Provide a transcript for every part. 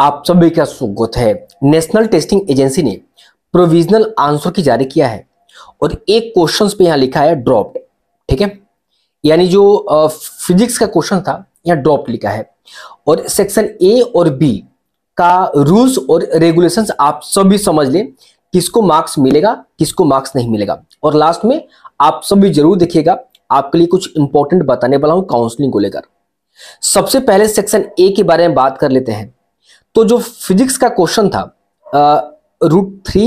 आप सभी का स्वागत है नेशनल टेस्टिंग एजेंसी ने प्रोविजनल आंसर की जारी किया है और एक क्वेश्चन पे यहाँ लिखा है ड्रॉप ठीक है यानी जो फिजिक्स का क्वेश्चन था यहाँ ड्रॉप लिखा है और सेक्शन ए और बी का रूल्स और रेगुलेशंस आप सभी समझ लें किसको मार्क्स मिलेगा किसको मार्क्स नहीं मिलेगा और लास्ट में आप सभी जरूर देखिएगा आपके लिए कुछ इंपॉर्टेंट बताने वाला हूँ काउंसलिंग को लेकर सबसे पहले सेक्शन ए के बारे में बात कर लेते हैं तो जो फिजिक्स का क्वेश्चन था root three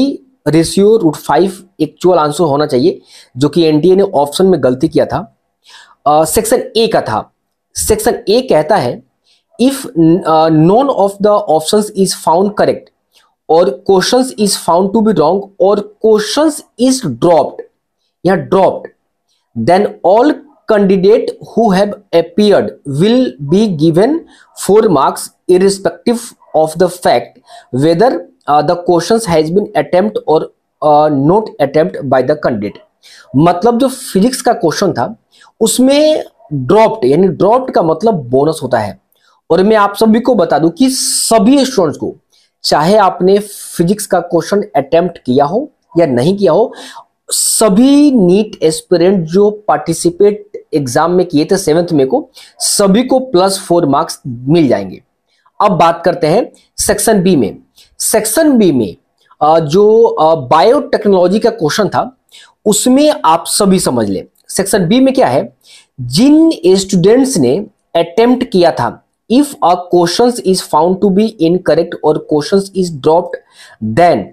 ratio root five actual answer होना चाहिए जो कि एनटीए ने ऑप्शन में गलती किया था सेक्शन ए का था सेक्शन ए कहता है if none of the option is found correct और question is found to be wrong और क्वेश्चन इज ड्रॉप्ड या dropped then all candidate who have appeared will be given four marks irrespective of the fact whether uh, the questions has been attempt or uh, not attempt by the candidate मतलब जो physics का question था उसमें dropped यानी dropped का मतलब bonus होता है और मैं आप सभी को बता दूं कि सभी स्टूडेंट्स को चाहे आपने फिजिक्स का क्वेश्चन अटेम्प्ट किया हो या नहीं किया हो सभी नीट एस्पिरेंट जो पार्टिसिपेट एग्जाम में किए थे सेवेंथ में को सभी को प्लस फोर मार्क्स मिल जाएंगे अब बात करते हैं सेक्शन बी में सेक्शन बी में जो बायोटेक्नोलॉजी का क्वेश्चन था उसमें आप सभी समझ लें सेक्शन बी में क्या है जिन स्टूडेंट्स ने अटेम्प्ट किया था if a question is found to be incorrect और question is dropped then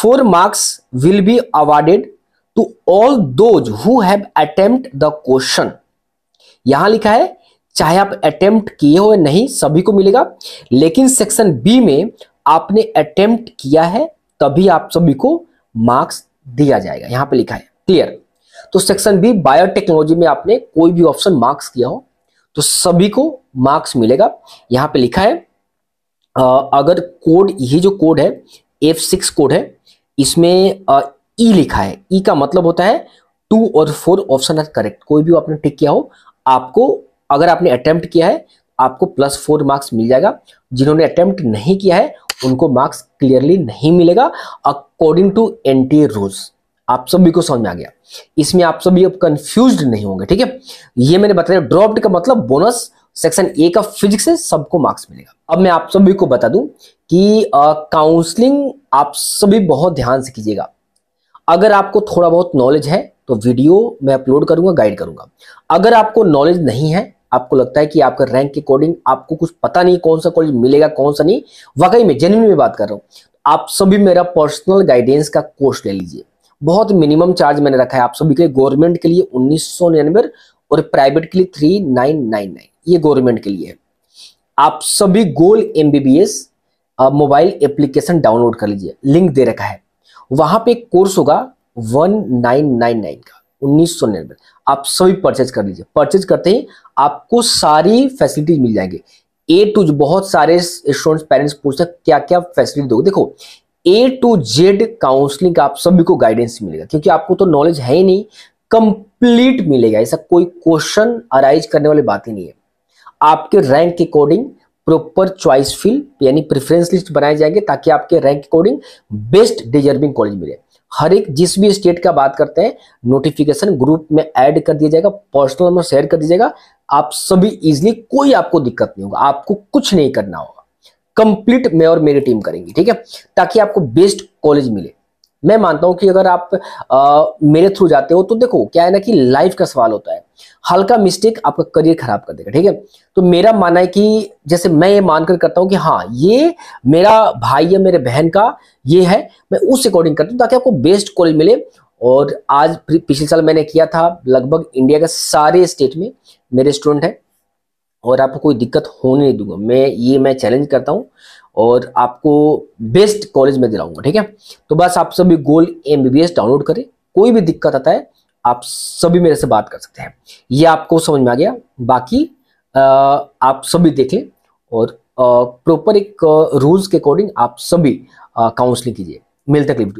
four marks will be awarded to all those who have attempt the question यहां लिखा है चाहे आप अटेम्प्ट किए हो या नहीं सभी को मिलेगा लेकिन सेक्शन बी में आपने अटेम्प्ट किया है तभी आप सभी को मार्क्स दिया जाएगा यहां पे लिखा है क्लियर तो सेक्शन बी बायोटेक्नोलॉजी में आपने कोई भी ऑप्शन मार्क्स किया हो तो सभी को मार्क्स मिलेगा यहां पे लिखा है आ, अगर कोड ये जो कोड है एफ सिक्स कोड है इसमें ई e लिखा है ई e का मतलब होता है टू और फोर ऑप्शन आर करेक्ट कोई भी आपने टिक किया हो आपको अगर आपने अटेम्प्ट किया है आपको प्लस फोर मार्क्स मिल जाएगा जिन्होंने अटेम्प्ट नहीं किया है उनको मार्क्स क्लियरली नहीं मिलेगा according to N T rules आप सभी को समझ में आ गया इसमें आप सभी अब कंफ्यूज नहीं होंगे ठीक है ये मैंने बताया ड्रॉप्ड का मतलब बोनस सेक्शन ए का फिजिक्स से सबको मार्क्स मिलेगा अब मैं आप सभी को बता दूं कि काउंसलिंग आप सभी बहुत ध्यान से कीजिएगा अगर आपको थोड़ा बहुत नॉलेज है तो वीडियो मैं अपलोड करूंगा गाइड करूंगा अगर आपको नॉलेज नहीं है आपको लगता है कि आपका रैंक के अकॉर्डिंग आपको कुछ पता नहीं कौन सा कॉलेज मिलेगा कौन सा नहीं वाकई में जेन्यून में बात कर रहा हूँ आप सभी मेरा पर्सनल गाइडेंस का कोर्स ले लीजिए बहुत मिनिमम चार्ज मैंने रखा है आप सभी के लिए गवर्नमेंट के लिए उन्नीस और प्राइवेट के लिए थ्री नाइन नाइन नाइन ये गवर्नमेंट के लिए है आप सभी goal MBBS mobile application download कर लीजिए लिंक दे रखा है वहां पे कोर्स होगा वन नाइन नाइन नाइन का उन्नीस आप सभी परचेज कर लीजिए परचेज करते ही आपको सारी फैसिलिटीज मिल जाएंगे ए टू बहुत सारे स्टूडेंट्स पेरेंट्स पूछते हैं क्या क्या फैसिलिटी दोगे देखो ए टू जेड काउंसलिंग का आप सभी को गाइडेंस मिलेगा क्योंकि आपको तो नॉलेज है ही नहीं कंप्लीट मिलेगा ऐसा कोई क्वेश्चन अराइज करने वाली बात ही नहीं है आपके रैंक के अकॉर्डिंग प्रॉपर चॉइस फील यानी प्रेफरेंस लिस्ट बनाए जाएंगे ताकि आपके rank according best deserving college मिले हर एक जिस भी स्टेट का बात करते हैं नोटिफिकेशन ग्रुप में ऐड कर दिया जाएगा पर्सनल नंबर शेयर कर दिया जाएगा आप सभी इजिली कोई आपको दिक्कत नहीं होगा आपको कुछ नहीं करना होगा कंप्लीट मैं और मेरी टीम करेंगी ठीक है ताकि आपको बेस्ट कॉलेज मिले मैं मानता हूं कि अगर आप आ, मेरे थ्रू जाते हो तो देखो क्या है ना कि लाइफ का सवाल होता है हल्का मिस्टेक आपका करियर खराब कर देगा ठीक है तो मेरा मानना है कि जैसे मैं ये मानकर करता हूं कि हाँ ये मेरा भाई या मेरे बहन का ये है मैं उस अकॉर्डिंग करता हूँ ताकि आपको बेस्ट कॉलेज मिले और आज पिछले साल मैंने किया था लगभग इंडिया के सारे स्टेट में मेरे स्टूडेंट हैं और आपको कोई दिक्कत होने नहीं दूंगा मैं ये मैं चैलेंज करता हूँ और आपको बेस्ट कॉलेज में दिलाऊंगा ठीक है तो बस आप सभी गोल एम डाउनलोड करें कोई भी दिक्कत आता है आप सभी मेरे से बात कर सकते हैं ये आपको समझ में आ गया बाकी आ, आप सभी देख लें और प्रॉपर एक रूल्स के अकॉर्डिंग आप सभी काउंसलिंग कीजिए मिलते हैं